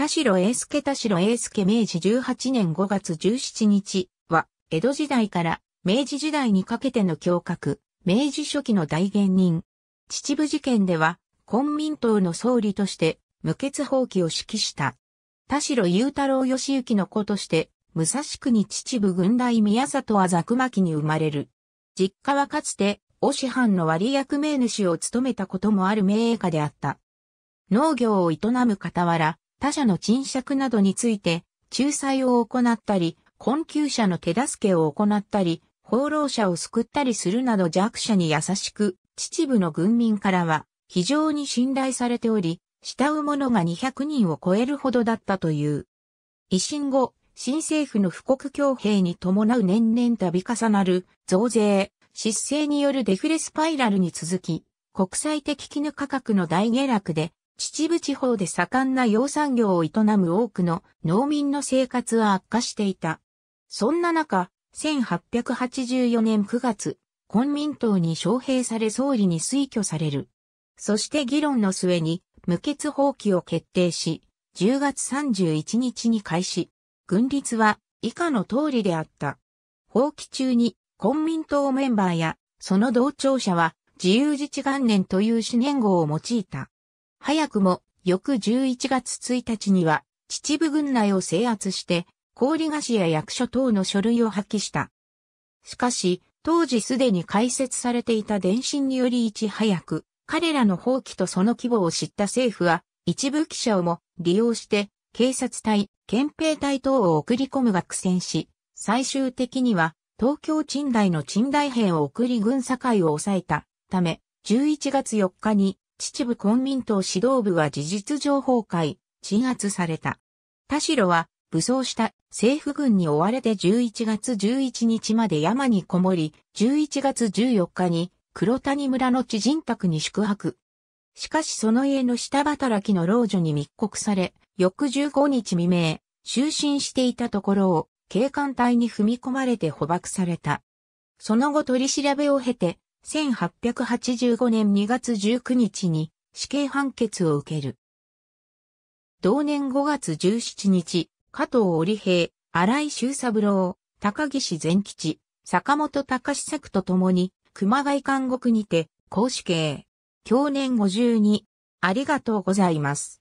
田代英介田代英介明治18年5月17日は、江戸時代から明治時代にかけての教閣、明治初期の大元人。秩父事件では、昆民党の総理として、無血放棄を指揮した。田代雄太郎義行の子として、武蔵国秩父軍大宮里はざくまきに生まれる。実家はかつて、お師範の割役名主を務めたこともある名家であった。農業を営む傍ら、他者の賃借などについて、仲裁を行ったり、困窮者の手助けを行ったり、放浪者を救ったりするなど弱者に優しく、秩父の軍民からは非常に信頼されており、慕う者が200人を超えるほどだったという。維新後、新政府の布国強兵に伴う年々度重なる増税、失政によるデフレスパイラルに続き、国際的絹価格の大下落で秩父地方で盛んな養蚕業を営む多くの農民の生活は悪化していた。そんな中、1884年9月、昆民党に招聘され総理に推挙される。そして議論の末に無血放棄を決定し、10月31日に開始。軍律は以下の通りであった。放棄中に、昆民党メンバーや、その同庁者は、自由自治元年という主年号を用いた。早くも翌11月1日には秩父軍内を制圧して、氷菓子や役所等の書類を破棄した。しかし、当時すでに開設されていた電信によりいち早く、彼らの放棄とその規模を知った政府は、一部記者をも利用して、警察隊、憲兵隊等を送り込むが苦戦し、最終的には、東京賃代の賃代兵を送り軍境を抑えたため、11月4日に秩父公民党指導部は事実上崩壊、鎮圧された。田代は武装した政府軍に追われて11月11日まで山にこもり、11月14日に黒谷村の知人宅に宿泊。しかしその家の下働きの老女に密告され、翌15日未明、就寝していたところを警官隊に踏み込まれて捕獲された。その後取り調べを経て、1885年2月19日に死刑判決を受ける。同年5月17日、加藤織平、荒井修三郎、高岸善吉、坂本隆作と共に、熊谷監獄にて、公死刑。去年52。ありがとうございます。